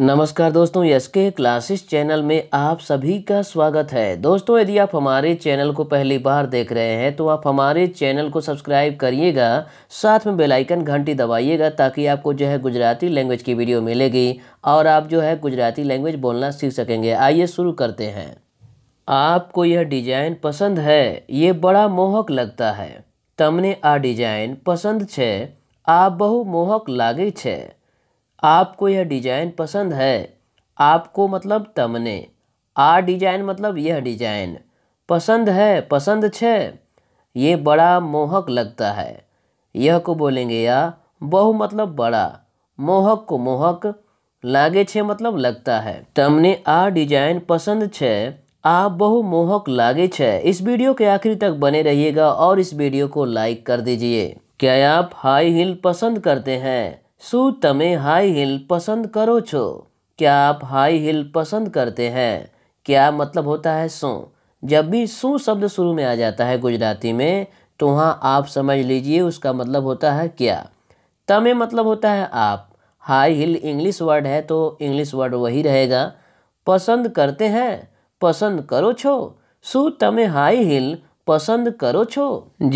नमस्कार दोस्तों यस के क्लासेस चैनल में आप सभी का स्वागत है दोस्तों यदि आप हमारे चैनल को पहली बार देख रहे हैं तो आप हमारे चैनल को सब्सक्राइब करिएगा साथ में बेल आइकन घंटी दबाइएगा ताकि आपको जो है गुजराती लैंग्वेज की वीडियो मिलेगी और आप जो है गुजराती लैंग्वेज बोलना सीख सकेंगे आइए शुरू करते हैं आपको यह डिजाइन पसंद है ये बड़ा मोहक लगता है तमने आ डिजाइन पसंद छे आ बहु मोहक लागे छे आपको यह डिज़ाइन पसंद है आपको मतलब तमने आ डिजाइन मतलब यह डिजाइन पसंद है पसंद छे ये बड़ा मोहक लगता है यह को बोलेंगे या बहु मतलब बड़ा मोहक को मोहक लागे छे मतलब लगता है तमने आ डिजाइन पसंद छे आप बहु मोहक लागे छे इस वीडियो के आखिरी तक बने रहिएगा और इस वीडियो को लाइक कर दीजिए क्या आप हाई हिल पसंद करते हैं शू તમે हाई हिल पसंद करो छो क्या आप हाई हील पसंद करते हैं क्या मतलब होता है सो जब भी सो शब्द शुरू में आ जाता है गुजराती में तो वहाँ आप समझ लीजिए उसका मतलब होता है क्या तमे मतलब होता है आप हाई हिल इंग्लिश वर्ड है तो इंग्लिश वर्ड वही रहेगा पसंद करते हैं पसंद करो छो सो तमे हाई हिल पसंद करो छो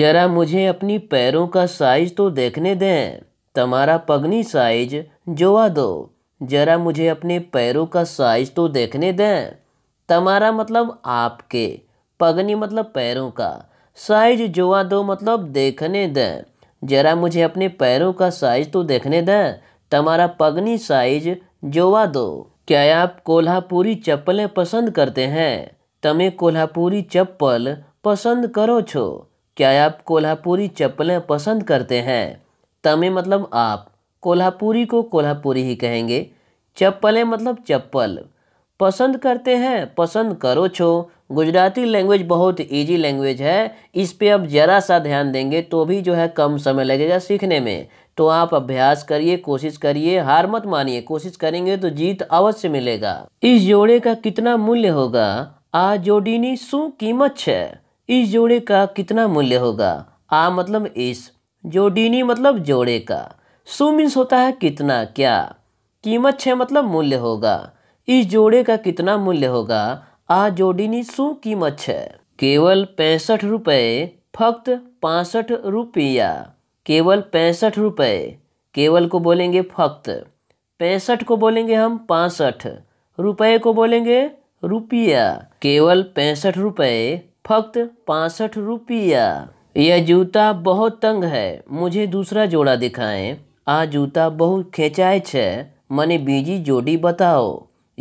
जरा मुझे अपनी पैरों का साइज तो देखने दें तुम्हारा पगनी साइज જોવા दो जरा मुझे अपने पैरों का साइज तो देखने दें तुम्हारा मतलब आपके पगनी मतलब पैरों का साइज जोवा दो मतलब देखने दें ज़रा मुझे अपने पैरों का साइज तो देखने दें તમારા पगनी साइज જોવા दो क्या आप कोल्हापुरी चप्पलें पसंद करते हैं तुम्हें कोल्हापुरी चप्पल पसंद करो छो क्या आप कोल्हापुरी चप्पलें पसंद करते हैं તમે મતલબ આપ કોલાપુરી કો કોલાપુરી હી કહેંગે ચપ્પલે મતલબ ચप्पल પસંદ કરતે હે પસંદ કરો છો ગુજરાતી લેંગ્વેજ બહોત ઈજી લેંગ્વેજ હે ઇસ પેબ જરા સા ધ્યાન દેંગે તો ભી જો હે કમ સમય لگےગા શીખને મે તો આપ અભ્યાસ કરિયે કોશિશ કરિયે હાર મત માનીએ કોશિશ કરેંગે તો જીત અવશ્ય મિલેગા ઇસ જોડે કા કિતના મૂલ્ય હોગા આ જોડી ની શું કિંમત છે ઇસ જોડે કા કિતના મૂલ્ય હોગા આ મતલબ ઇસ जोडीनी मतलब जोड़े का सो मीन्स होता है कितना क्या कीमत छः मतलब मूल्य होगा इस जोड़े का कितना मूल्य होगा आ जोडीनी सो कीमत छः केवल पैंसठ रुपये फक्त पांसठ रुपया केवल पैंसठ रुपये केवल को बोलेंगे फक्त पैंसठ को बोलेंगे हम पांसठ रुपये को बोलेंगे रुपया केवल पैंसठ रुपये फक्त पांसठ रुपया यह जूता बहुत तंग है मुझे दूसरा जोड़ा दिखाएं आ जूता बहुत खेचाए छ मने बीजी जोड़ी बताओ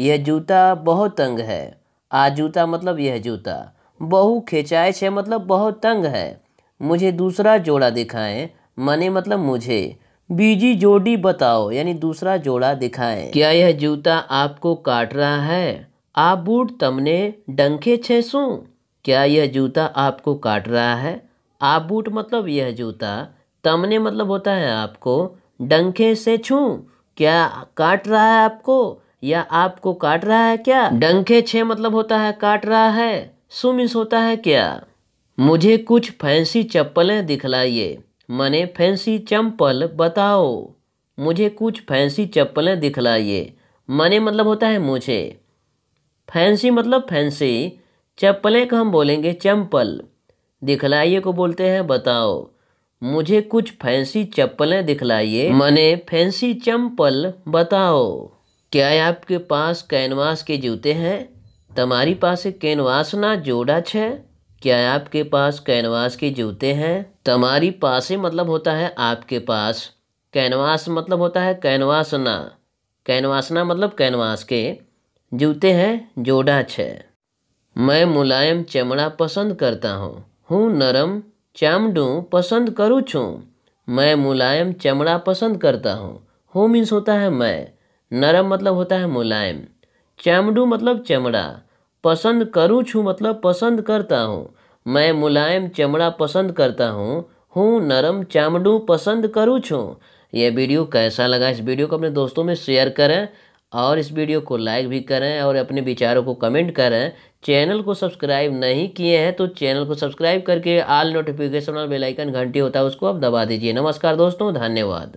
यह जूता बहुत तंग है आ जूता मतलब यह जूता बहु खेचाए छ मतलब बहुत तंग है मुझे दूसरा जोड़ा दिखाएं मने मतलब मुझे बीजी जोड़ी बताओ यानी दूसरा जोड़ा दिखाएं क्या यह जूता आपको काट रहा है आ बूट तमने डंखे छे सू क्या यह जूता आपको काट रहा है आप बूट मतलब यह जूता तमने मतलब होता है आपको डंखे से छू क्या काट रहा है आपको या आपको काट रहा है क्या डंखे छे मतलब होता है काट रहा है सुमिस होता है क्या मुझे कुछ फैंसी चप्पलें दिखलाइए मने फैंसी चप्पल बताओ मुझे कुछ फैंसी चप्पलें दिखलाइए मने मतलब होता है मुझे फैंसी मतलब फैंसी चप्पलें का हम बोलेंगे चंपल दिखलाइए को बोलते हैं बताओ मुझे कुछ फैंसी चप्पलें दिखलाइए मने फैंसी चंपल बताओ क्या आपके पास कैनवास के जूते हैं तुम्हारी पास कैनवास ना जोड़ा छे क्या आपके पास कैनवास के जूते हैं तुम्हारी पास मतलब होता है आपके पास कैनवास मतलब होता है कैनवासना कैनवासना मतलब कैनवास के जूते हैं जोड़ा छः मैं मुलायम चमड़ा पसंद करता हूँ हूँ नरम चामडू पसंद करूँ छू मैं मुलायम चमड़ा पसंद करता हूँ हूँ मीन्स होता है मैं नरम मतलब होता है मुलायम चामडू मतलब चमड़ा पसंद करूँ छूँ मतलब पसंद करता हूँ मैं मुलायम चमड़ा पसंद करता हूँ हूँ नरम चामडू पसंद करूँ छूँ यह वीडियो कैसा लगा इस वीडियो को अपने दोस्तों में शेयर करें और इस वीडियो को लाइक भी करें और अपने विचारों को कमेंट करें चैनल को सब्सक्राइब नहीं किए हैं तो चैनल को सब्सक्राइब करके आल नोटिफिकेशन और बेलाइकन घंटी होता है उसको आप दबा दीजिए नमस्कार दोस्तों धन्यवाद